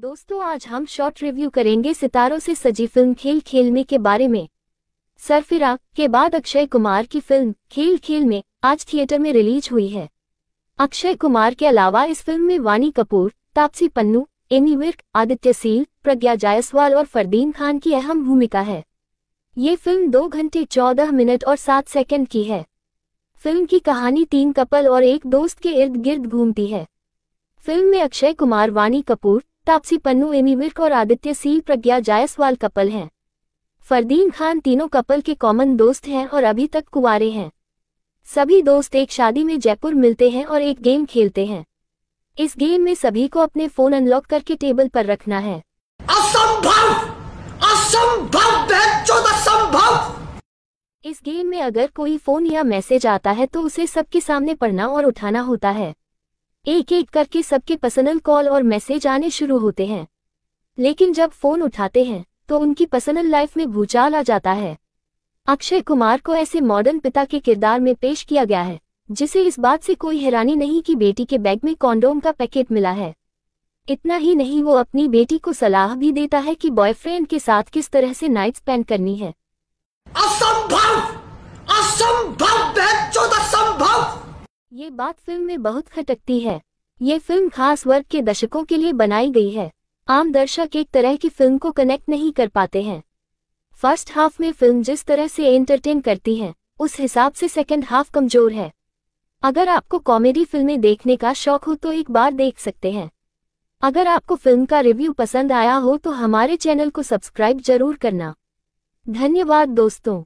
दोस्तों आज हम शॉर्ट रिव्यू करेंगे सितारों से सजी फिल्म खेल खेल के बारे में सरफिरा के बाद अक्षय कुमार की फिल्म खेल खेल में आज थिएटर में रिलीज हुई है अक्षय कुमार के अलावा इस फिल्म में वानी कपूर तापसी पन्नू एमी विर्क आदित्य सील प्रज्ञा जायसवाल और फरदीन खान की अहम भूमिका है ये फिल्म दो घंटे चौदह मिनट और सात सेकंड की है फिल्म की कहानी तीन कपल और एक दोस्त के इर्द गिर्द घूमती है फिल्म में अक्षय कुमार वानी कपूर तापसी पन्नू एमी विर्क और आदित्य सील प्रज्ञा जायसवाल कपल हैं फरदीन खान तीनों कपल के कॉमन दोस्त हैं और अभी तक कुंवारे हैं सभी दोस्त एक शादी में जयपुर मिलते हैं और एक गेम खेलते हैं इस गेम में सभी को अपने फोन अनलॉक करके टेबल पर रखना है असंभव असंभव असंभव इस गेम में अगर कोई फोन या मैसेज आता है तो उसे सबके सामने पढ़ना और उठाना होता है एक एक करके सबके पर्सनल कॉल और मैसेज आने शुरू होते हैं लेकिन जब फोन उठाते हैं तो उनकी पर्सनल लाइफ में भूचाल आ जाता है अक्षय कुमार को ऐसे मॉडर्न पिता के किरदार में पेश किया गया है जिसे इस बात से कोई हैरानी नहीं कि बेटी के बैग में कॉन्डोम का पैकेट मिला है इतना ही नहीं वो अपनी बेटी को सलाह भी देता है कि बॉयफ्रेंड के साथ किस तरह से नाइट स्पेंड करनी है असंभव असंभव ये बात फिल्म में बहुत खटकती है ये फिल्म खास वर्ग के दशकों के लिए बनाई गई है आम दर्शक एक तरह की फिल्म को कनेक्ट नहीं कर पाते हैं फर्स्ट हाफ में फिल्म जिस तरह से एंटरटेन करती है उस हिसाब से सेकेंड हाफ कमजोर है अगर आपको कॉमेडी फिल्में देखने का शौक हो तो एक बार देख सकते हैं अगर आपको फिल्म का रिव्यू पसंद आया हो तो हमारे चैनल को सब्सक्राइब जरूर करना धन्यवाद दोस्तों